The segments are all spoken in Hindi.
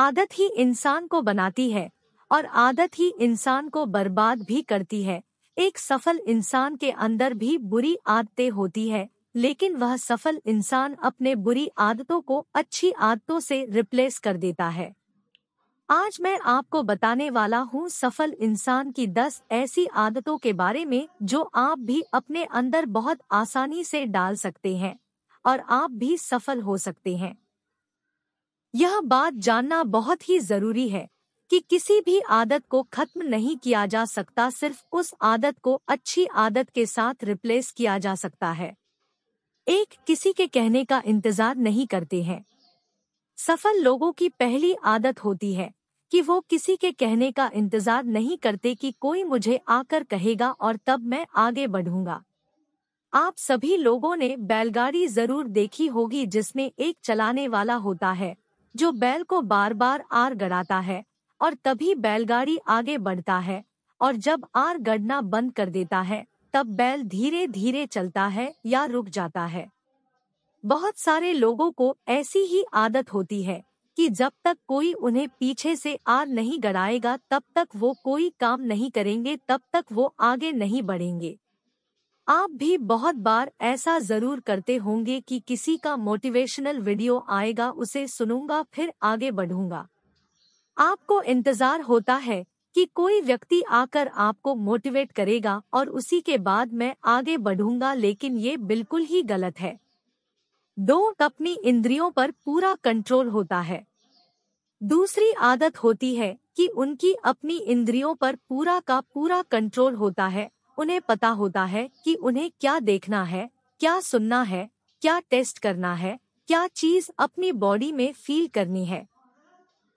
आदत ही इंसान को बनाती है और आदत ही इंसान को बर्बाद भी करती है एक सफल इंसान के अंदर भी बुरी आदतें होती है लेकिन वह सफल इंसान अपने बुरी आदतों को अच्छी आदतों से रिप्लेस कर देता है आज मैं आपको बताने वाला हूँ सफल इंसान की दस ऐसी आदतों के बारे में जो आप भी अपने अंदर बहुत आसानी से डाल सकते हैं और आप भी सफल हो सकते हैं यह बात जानना बहुत ही जरूरी है कि किसी भी आदत को खत्म नहीं किया जा सकता सिर्फ उस आदत को अच्छी आदत के साथ रिप्लेस किया जा सकता है एक किसी के कहने का इंतजार नहीं करते हैं सफल लोगों की पहली आदत होती है कि वो किसी के कहने का इंतजार नहीं करते कि कोई मुझे आकर कहेगा और तब मैं आगे बढ़ूंगा आप सभी लोगों ने बैलगाड़ी जरूर देखी होगी जिसमें एक चलाने वाला होता है जो बैल को बार बार आर गड़ाता है और तभी बैलगाड़ी आगे बढ़ता है और जब आर गड़ना बंद कर देता है तब बैल धीरे धीरे चलता है या रुक जाता है बहुत सारे लोगों को ऐसी ही आदत होती है कि जब तक कोई उन्हें पीछे से आर नहीं गड़ाएगा तब तक वो कोई काम नहीं करेंगे तब तक वो आगे नहीं बढ़ेंगे आप भी बहुत बार ऐसा जरूर करते होंगे कि किसी का मोटिवेशनल वीडियो आएगा उसे सुनूंगा फिर आगे बढ़ूंगा आपको इंतजार होता है कि कोई व्यक्ति आकर आपको मोटिवेट करेगा और उसी के बाद मैं आगे बढ़ूंगा लेकिन ये बिल्कुल ही गलत है दो अपनी इंद्रियों पर पूरा कंट्रोल होता है दूसरी आदत होती है कि उनकी अपनी इंद्रियों पर पूरा का पूरा कंट्रोल होता है उन्हें पता होता है कि उन्हें क्या देखना है क्या सुनना है क्या टेस्ट करना है क्या चीज अपनी बॉडी में फील करनी है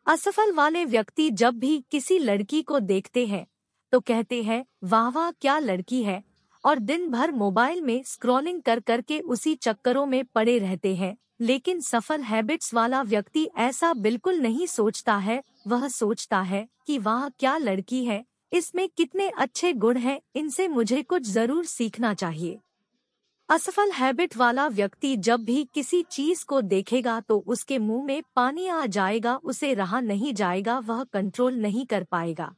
असफल वाले व्यक्ति जब भी किसी लड़की को देखते हैं तो कहते हैं वाह वाह क्या लड़की है और दिन भर मोबाइल में स्क्रॉलिंग कर करके उसी चक्करों में पड़े रहते हैं लेकिन सफल हैबिट्स वाला व्यक्ति ऐसा बिल्कुल नहीं सोचता है वह सोचता है कि वाह क्या लड़की है इसमें कितने अच्छे गुण हैं इनसे मुझे कुछ जरूर सीखना चाहिए असफल हैबिट वाला व्यक्ति जब भी किसी चीज को देखेगा तो उसके मुंह में पानी आ जाएगा उसे रहा नहीं जाएगा वह कंट्रोल नहीं कर पाएगा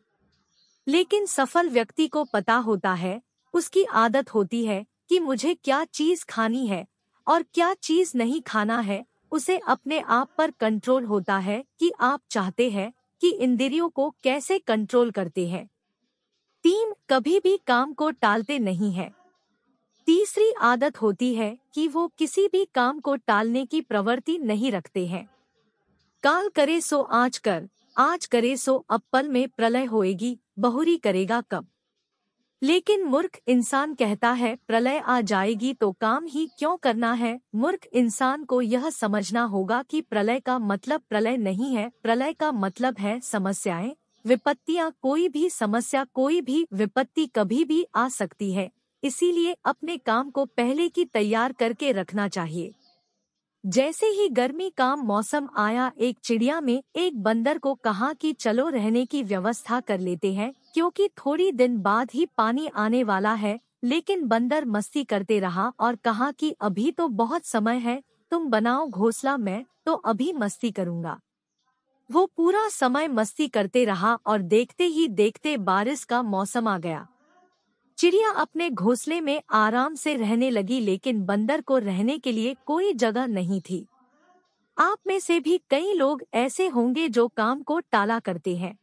लेकिन सफल व्यक्ति को पता होता है उसकी आदत होती है कि मुझे क्या चीज खानी है और क्या चीज नहीं खाना है उसे अपने आप पर कंट्रोल होता है कि आप चाहते हैं कि इंद्रियों को कैसे कंट्रोल करते हैं तीन कभी भी काम को टालते नहीं है तीसरी आदत होती है कि वो किसी भी काम को टालने की प्रवृत्ति नहीं रखते हैं काल करे सो आज कर आज करे सो अपल में प्रलय होएगी बहुरी करेगा कब लेकिन मूर्ख इंसान कहता है प्रलय आ जाएगी तो काम ही क्यों करना है मूर्ख इंसान को यह समझना होगा कि प्रलय का मतलब प्रलय नहीं है प्रलय का मतलब है समस्याएं विपत्तियां कोई भी समस्या कोई भी विपत्ति कभी भी आ सकती है इसीलिए अपने काम को पहले की तैयार करके रखना चाहिए जैसे ही गर्मी का मौसम आया एक चिड़िया में एक बंदर को कहा कि चलो रहने की व्यवस्था कर लेते हैं क्योंकि थोड़ी दिन बाद ही पानी आने वाला है लेकिन बंदर मस्ती करते रहा और कहा कि अभी तो बहुत समय है तुम बनाओ घोसला मैं तो अभी मस्ती करूंगा वो पूरा समय मस्ती करते रहा और देखते ही देखते बारिश का मौसम आ गया चिड़िया अपने घोंसले में आराम से रहने लगी लेकिन बंदर को रहने के लिए कोई जगह नहीं थी आप में से भी कई लोग ऐसे होंगे जो काम को टाला करते हैं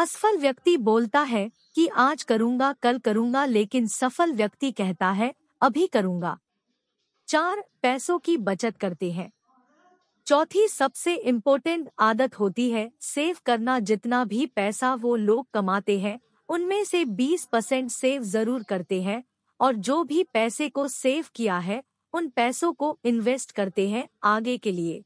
असफल व्यक्ति बोलता है कि आज करूंगा कल करूंगा लेकिन सफल व्यक्ति कहता है अभी करूंगा चार पैसों की बचत करते हैं चौथी सबसे इम्पोर्टेंट आदत होती है सेव करना जितना भी पैसा वो लोग कमाते हैं उनमें से 20 परसेंट सेव जरूर करते हैं और जो भी पैसे को सेव किया है उन पैसों को इन्वेस्ट करते हैं आगे के लिए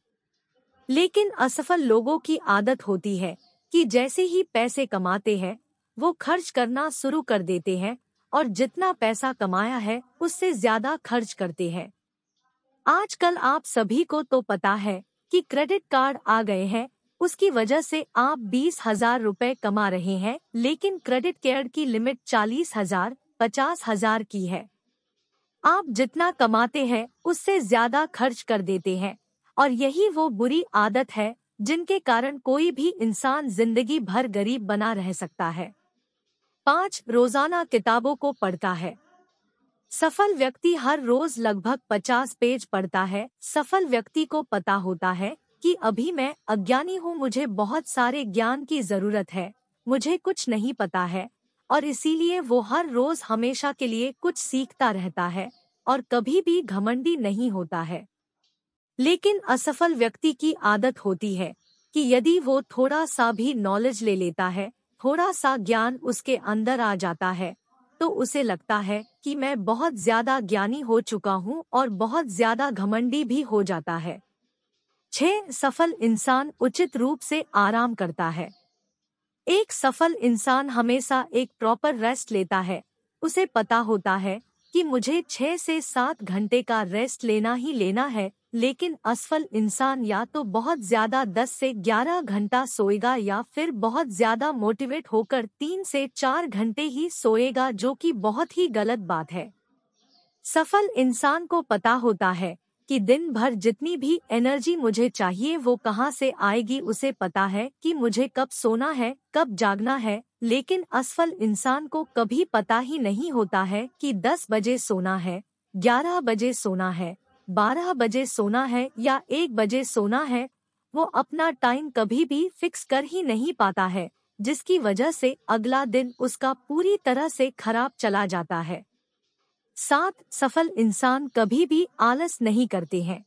लेकिन असफल लोगों की आदत होती है कि जैसे ही पैसे कमाते हैं वो खर्च करना शुरू कर देते हैं और जितना पैसा कमाया है उससे ज्यादा खर्च करते हैं आजकल आप सभी को तो पता है कि क्रेडिट कार्ड आ गए हैं उसकी वजह से आप बीस हजार रूपए कमा रहे हैं लेकिन क्रेडिट केयर की लिमिट चालीस हजार पचास हजार की है आप जितना कमाते हैं उससे ज्यादा खर्च कर देते हैं और यही वो बुरी आदत है जिनके कारण कोई भी इंसान जिंदगी भर गरीब बना रह सकता है पाँच रोजाना किताबों को पढ़ता है सफल व्यक्ति हर रोज लगभग 50 पेज पढ़ता है सफल व्यक्ति को पता होता है कि अभी मैं अज्ञानी हूँ मुझे बहुत सारे ज्ञान की जरूरत है मुझे कुछ नहीं पता है और इसीलिए वो हर रोज हमेशा के लिए कुछ सीखता रहता है और कभी भी घमंडी नहीं होता है लेकिन असफल व्यक्ति की आदत होती है कि यदि वो थोड़ा सा भी नॉलेज ले लेता है थोड़ा सा ज्ञान उसके अंदर आ जाता है तो उसे लगता है कि मैं बहुत ज्यादा ज्ञानी हो चुका हूँ और बहुत ज्यादा घमंडी भी हो जाता है छह सफल इंसान उचित रूप से आराम करता है एक सफल इंसान हमेशा एक प्रॉपर रेस्ट लेता है उसे पता होता है कि मुझे छह से सात घंटे का रेस्ट लेना ही लेना है लेकिन असफल इंसान या तो बहुत ज्यादा दस से ग्यारह घंटा सोएगा या फिर बहुत ज्यादा मोटिवेट होकर तीन से चार घंटे ही सोएगा जो कि बहुत ही गलत बात है सफल इंसान को पता होता है कि दिन भर जितनी भी एनर्जी मुझे चाहिए वो कहाँ से आएगी उसे पता है कि मुझे कब सोना है कब जागना है लेकिन असफल इंसान को कभी पता ही नहीं होता है कि 10 बजे सोना है 11 बजे सोना है 12 बजे सोना है या 1 बजे सोना है वो अपना टाइम कभी भी फिक्स कर ही नहीं पाता है जिसकी वजह से अगला दिन उसका पूरी तरह से खराब चला जाता है सात सफल इंसान कभी भी आलस नहीं करते हैं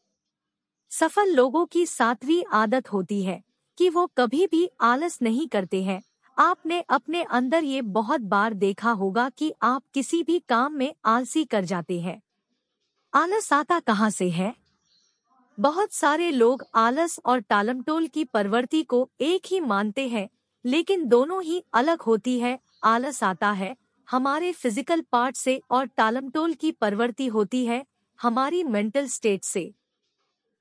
सफल लोगों की सातवीं आदत होती है कि वो कभी भी आलस नहीं करते हैं आपने अपने अंदर ये बहुत बार देखा होगा कि आप किसी भी काम में आलसी कर जाते हैं आलस आता कहाँ से है बहुत सारे लोग आलस और टालमटोल की प्रवृत्ति को एक ही मानते हैं लेकिन दोनों ही अलग होती है आलस आता है हमारे फिजिकल पार्ट से और टालमटोल की परवृत्ति होती है हमारी मेंटल स्टेट से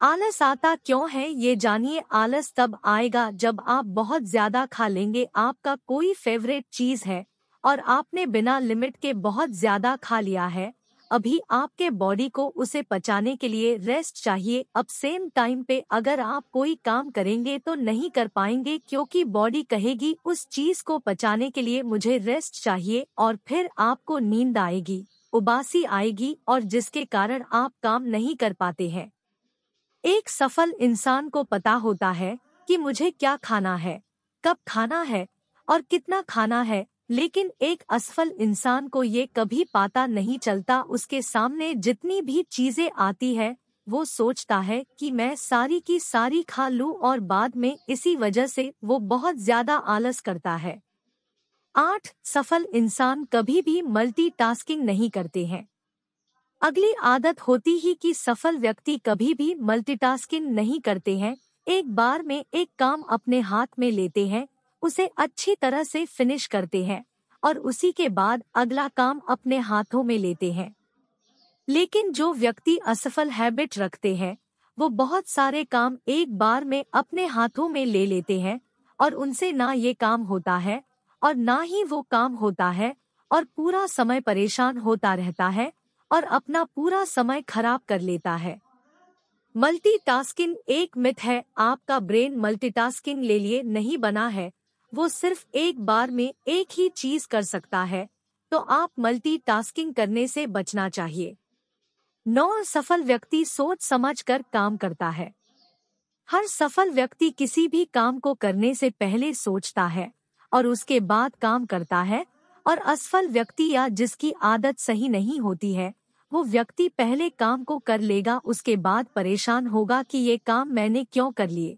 आलस आता क्यों है ये जानिए आलस तब आएगा जब आप बहुत ज्यादा खा लेंगे आपका कोई फेवरेट चीज है और आपने बिना लिमिट के बहुत ज्यादा खा लिया है अभी आपके बॉडी को उसे पचाने के लिए रेस्ट चाहिए अब सेम टाइम पे अगर आप कोई काम करेंगे तो नहीं कर पाएंगे क्योंकि बॉडी कहेगी उस चीज को पचाने के लिए मुझे रेस्ट चाहिए और फिर आपको नींद आएगी उबासी आएगी और जिसके कारण आप काम नहीं कर पाते हैं एक सफल इंसान को पता होता है कि मुझे क्या खाना है कब खाना है और कितना खाना है लेकिन एक असफल इंसान को ये कभी पता नहीं चलता उसके सामने जितनी भी चीजें आती है वो सोचता है कि मैं सारी की सारी खा लूं और बाद में इसी वजह से वो बहुत ज्यादा आलस करता है आठ सफल इंसान कभी भी मल्टीटास्किंग नहीं करते हैं अगली आदत होती ही कि सफल व्यक्ति कभी भी मल्टीटास्किंग नहीं करते हैं एक बार में एक काम अपने हाथ में लेते हैं उसे अच्छी तरह से फिनिश करते हैं और उसी के बाद अगला काम अपने हाथों में लेते हैं लेकिन जो व्यक्ति असफल हैबिट रखते हैं वो बहुत सारे काम एक बार में अपने हाथों में ले लेते हैं और उनसे ना ये काम होता है और ना ही वो काम होता है और पूरा समय परेशान होता रहता है और अपना पूरा समय खराब कर लेता है मल्टीटास्किंग एक मिथ है आपका ब्रेन मल्टीटास्किंग ले लिए नहीं बना है वो सिर्फ एक बार में एक ही चीज कर सकता है तो आप मल्टीटास्किंग करने से बचना चाहिए नौ सफल व्यक्ति सोच समझ कर काम करता है हर सफल व्यक्ति किसी भी काम को करने से पहले सोचता है और उसके बाद काम करता है और असफल व्यक्ति या जिसकी आदत सही नहीं होती है वो व्यक्ति पहले काम को कर लेगा उसके बाद परेशान होगा कि ये काम मैंने क्यों कर लिए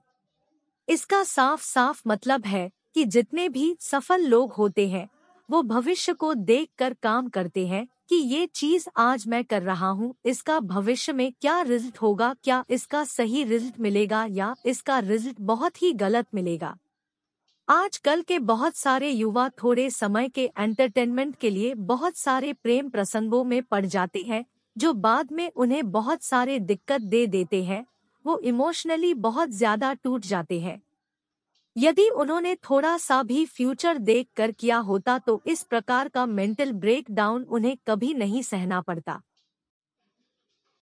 इसका साफ साफ मतलब है कि जितने भी सफल लोग होते हैं वो भविष्य को देखकर काम करते हैं कि ये चीज आज मैं कर रहा हूँ इसका भविष्य में क्या रिजल्ट होगा क्या इसका सही रिजल्ट मिलेगा या इसका रिजल्ट बहुत ही गलत मिलेगा आजकल के बहुत सारे युवा थोड़े समय के एंटरटेनमेंट के लिए बहुत सारे प्रेम प्रसंगों में पड़ जाते हैं जो बाद में उन्हें बहुत सारे दिक्कत दे देते हैं वो इमोशनली बहुत ज्यादा टूट जाते हैं यदि उन्होंने थोड़ा सा भी फ्यूचर देख कर किया होता तो इस प्रकार का मेंटल ब्रेकडाउन उन्हें कभी नहीं सहना पड़ता